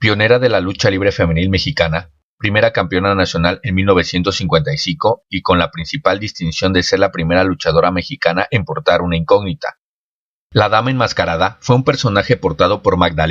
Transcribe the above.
Pionera de la lucha libre femenil mexicana, primera campeona nacional en 1955 y con la principal distinción de ser la primera luchadora mexicana en portar una incógnita. La Dama Enmascarada fue un personaje portado por Magdalena